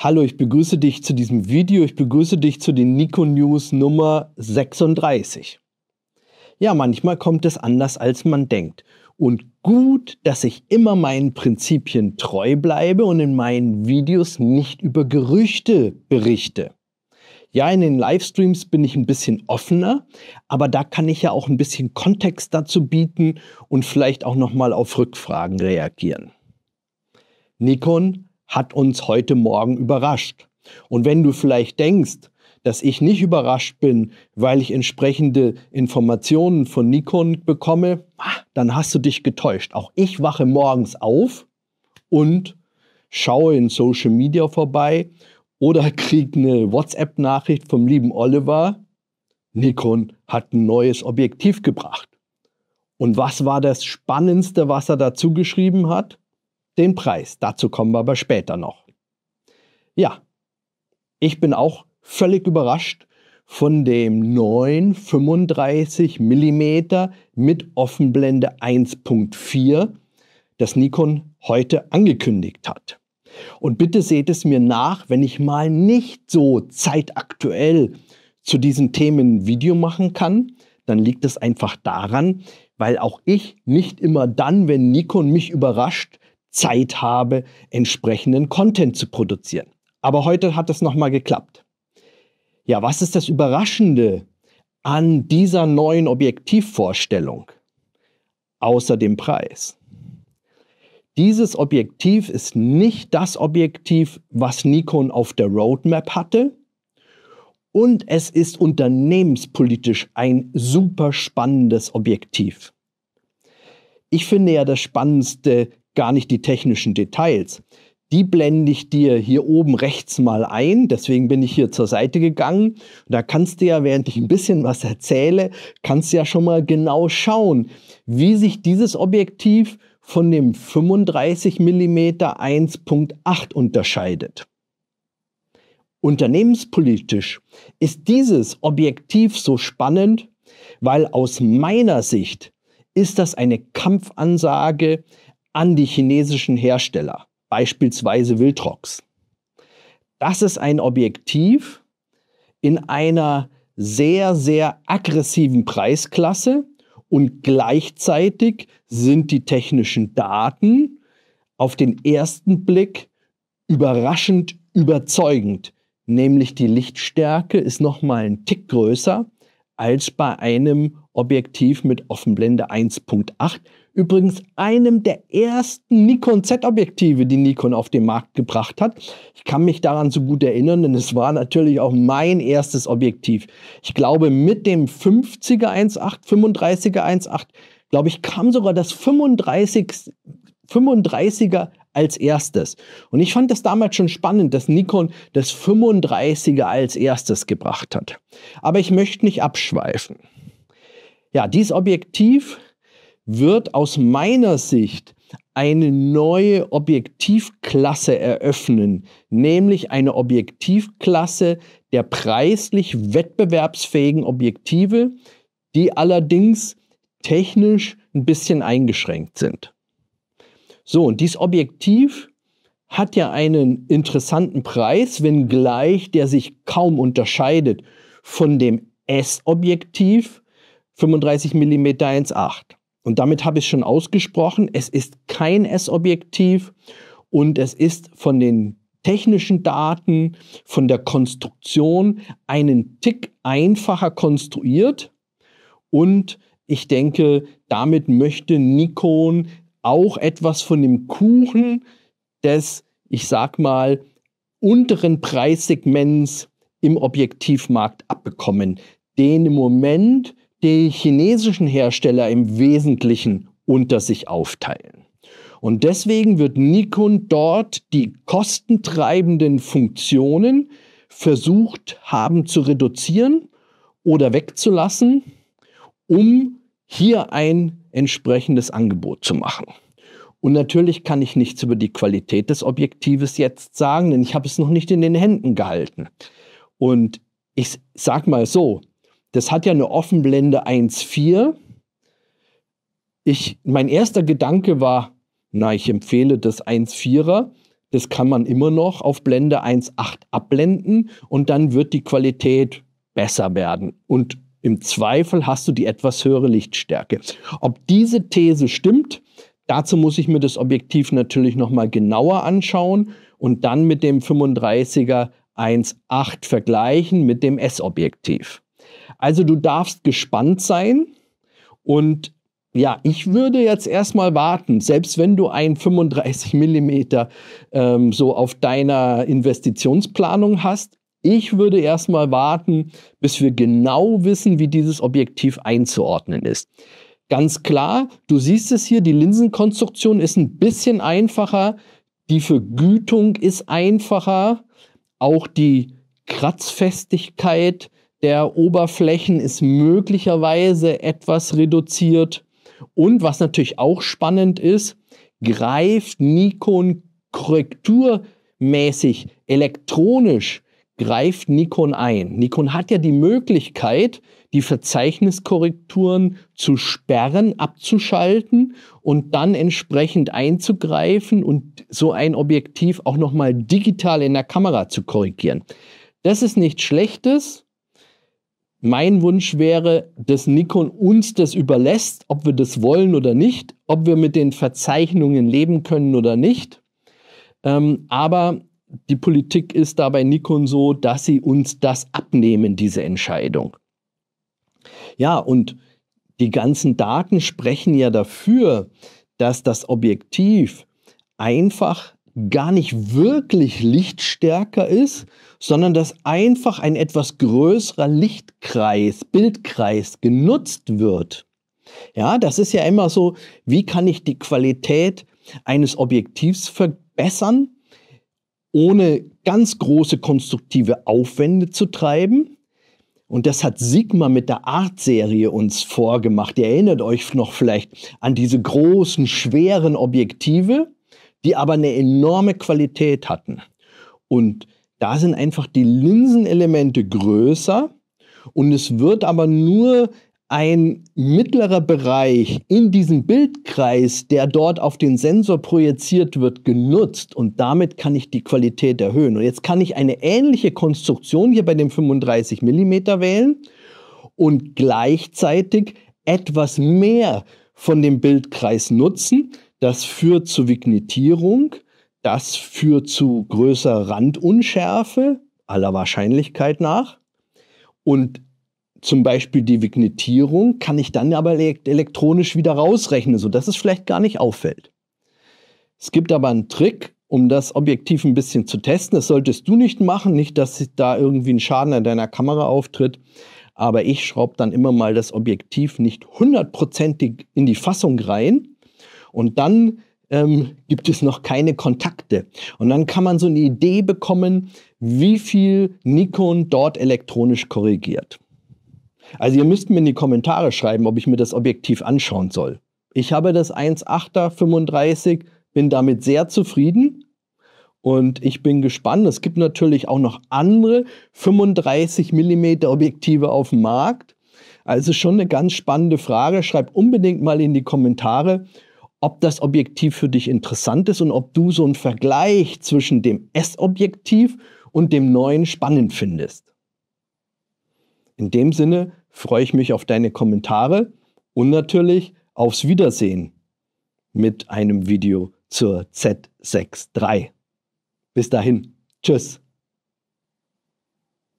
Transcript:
Hallo, ich begrüße dich zu diesem Video. Ich begrüße dich zu den Nico News Nummer 36. Ja, manchmal kommt es anders, als man denkt. Und gut, dass ich immer meinen Prinzipien treu bleibe und in meinen Videos nicht über Gerüchte berichte. Ja, in den Livestreams bin ich ein bisschen offener, aber da kann ich ja auch ein bisschen Kontext dazu bieten und vielleicht auch nochmal auf Rückfragen reagieren. Nikon hat uns heute Morgen überrascht. Und wenn du vielleicht denkst, dass ich nicht überrascht bin, weil ich entsprechende Informationen von Nikon bekomme, dann hast du dich getäuscht. Auch ich wache morgens auf und schaue in Social Media vorbei oder kriege eine WhatsApp-Nachricht vom lieben Oliver. Nikon hat ein neues Objektiv gebracht. Und was war das Spannendste, was er dazu geschrieben hat? den Preis. Dazu kommen wir aber später noch. Ja, ich bin auch völlig überrascht von dem neuen 35 mm mit Offenblende 1.4, das Nikon heute angekündigt hat. Und bitte seht es mir nach, wenn ich mal nicht so zeitaktuell zu diesen Themen ein Video machen kann, dann liegt es einfach daran, weil auch ich nicht immer dann, wenn Nikon mich überrascht, Zeit habe, entsprechenden Content zu produzieren. Aber heute hat es nochmal geklappt. Ja, was ist das Überraschende an dieser neuen Objektivvorstellung? Außer dem Preis. Dieses Objektiv ist nicht das Objektiv, was Nikon auf der Roadmap hatte. Und es ist unternehmenspolitisch ein super spannendes Objektiv. Ich finde ja das Spannendste gar nicht die technischen Details. Die blende ich dir hier oben rechts mal ein. Deswegen bin ich hier zur Seite gegangen. Da kannst du ja, während ich ein bisschen was erzähle, kannst du ja schon mal genau schauen, wie sich dieses Objektiv von dem 35 mm 1.8 unterscheidet. Unternehmenspolitisch ist dieses Objektiv so spannend, weil aus meiner Sicht ist das eine Kampfansage an die chinesischen Hersteller, beispielsweise Wiltrox. Das ist ein Objektiv in einer sehr, sehr aggressiven Preisklasse und gleichzeitig sind die technischen Daten auf den ersten Blick überraschend überzeugend, nämlich die Lichtstärke ist nochmal ein Tick größer als bei einem Objektiv mit Offenblende 1.8 Übrigens einem der ersten Nikon Z-Objektive, die Nikon auf den Markt gebracht hat. Ich kann mich daran so gut erinnern, denn es war natürlich auch mein erstes Objektiv. Ich glaube, mit dem 50er 1.8, 35er 1.8, glaube ich, kam sogar das 35, 35er als erstes. Und ich fand das damals schon spannend, dass Nikon das 35er als erstes gebracht hat. Aber ich möchte nicht abschweifen. Ja, dieses Objektiv wird aus meiner Sicht eine neue Objektivklasse eröffnen, nämlich eine Objektivklasse der preislich wettbewerbsfähigen Objektive, die allerdings technisch ein bisschen eingeschränkt sind. So, und dieses Objektiv hat ja einen interessanten Preis, wenngleich der sich kaum unterscheidet von dem S-Objektiv 35 mm 1.8. Und damit habe ich schon ausgesprochen, es ist kein S-Objektiv und es ist von den technischen Daten, von der Konstruktion einen Tick einfacher konstruiert. Und ich denke, damit möchte Nikon auch etwas von dem Kuchen des, ich sag mal, unteren Preissegments im Objektivmarkt abbekommen, den im Moment die chinesischen Hersteller im Wesentlichen unter sich aufteilen. Und deswegen wird Nikon dort die kostentreibenden Funktionen versucht haben zu reduzieren oder wegzulassen, um hier ein entsprechendes Angebot zu machen. Und natürlich kann ich nichts über die Qualität des Objektives jetzt sagen, denn ich habe es noch nicht in den Händen gehalten. Und ich sag mal so, das hat ja eine Offenblende 1.4. mein erster Gedanke war, na, ich empfehle das 1.4er. Das kann man immer noch auf Blende 1.8 abblenden und dann wird die Qualität besser werden. Und im Zweifel hast du die etwas höhere Lichtstärke. Ob diese These stimmt, dazu muss ich mir das Objektiv natürlich nochmal genauer anschauen und dann mit dem 35er 1.8 vergleichen mit dem S-Objektiv. Also du darfst gespannt sein und ja, ich würde jetzt erstmal warten, selbst wenn du ein 35 mm ähm, so auf deiner Investitionsplanung hast. Ich würde erstmal warten, bis wir genau wissen, wie dieses Objektiv einzuordnen ist. Ganz klar, du siehst es hier, die Linsenkonstruktion ist ein bisschen einfacher, die Vergütung ist einfacher, auch die Kratzfestigkeit der Oberflächen ist möglicherweise etwas reduziert. Und was natürlich auch spannend ist, greift Nikon korrekturmäßig elektronisch greift Nikon ein. Nikon hat ja die Möglichkeit, die Verzeichniskorrekturen zu sperren, abzuschalten und dann entsprechend einzugreifen und so ein Objektiv auch nochmal digital in der Kamera zu korrigieren. Das ist nichts Schlechtes, mein Wunsch wäre, dass Nikon uns das überlässt, ob wir das wollen oder nicht, ob wir mit den Verzeichnungen leben können oder nicht. Ähm, aber die Politik ist dabei Nikon so, dass sie uns das abnehmen, diese Entscheidung. Ja, und die ganzen Daten sprechen ja dafür, dass das Objektiv einfach gar nicht wirklich lichtstärker ist, sondern dass einfach ein etwas größerer Lichtkreis, Bildkreis genutzt wird. Ja, das ist ja immer so, wie kann ich die Qualität eines Objektivs verbessern, ohne ganz große konstruktive Aufwände zu treiben. Und das hat Sigma mit der Art-Serie uns vorgemacht. Ihr erinnert euch noch vielleicht an diese großen, schweren Objektive, die aber eine enorme Qualität hatten. Und da sind einfach die Linsenelemente größer und es wird aber nur ein mittlerer Bereich in diesem Bildkreis, der dort auf den Sensor projiziert wird, genutzt und damit kann ich die Qualität erhöhen. Und jetzt kann ich eine ähnliche Konstruktion hier bei dem 35 mm wählen und gleichzeitig etwas mehr von dem Bildkreis nutzen, das führt zu Vignetierung, das führt zu größerer Randunschärfe, aller Wahrscheinlichkeit nach. Und zum Beispiel die Vignetierung kann ich dann aber elektronisch wieder rausrechnen, sodass es vielleicht gar nicht auffällt. Es gibt aber einen Trick, um das objektiv ein bisschen zu testen. Das solltest du nicht machen, nicht, dass da irgendwie ein Schaden an deiner Kamera auftritt. Aber ich schraube dann immer mal das Objektiv nicht hundertprozentig in die Fassung rein, und dann ähm, gibt es noch keine Kontakte. Und dann kann man so eine Idee bekommen, wie viel Nikon dort elektronisch korrigiert. Also ihr müsst mir in die Kommentare schreiben, ob ich mir das Objektiv anschauen soll. Ich habe das 1.8er 35, bin damit sehr zufrieden und ich bin gespannt. Es gibt natürlich auch noch andere 35 mm Objektive auf dem Markt. Also schon eine ganz spannende Frage. Schreibt unbedingt mal in die Kommentare, ob das Objektiv für dich interessant ist und ob du so einen Vergleich zwischen dem S-Objektiv und dem neuen spannend findest. In dem Sinne freue ich mich auf deine Kommentare und natürlich aufs Wiedersehen mit einem Video zur Z63. Bis dahin, tschüss.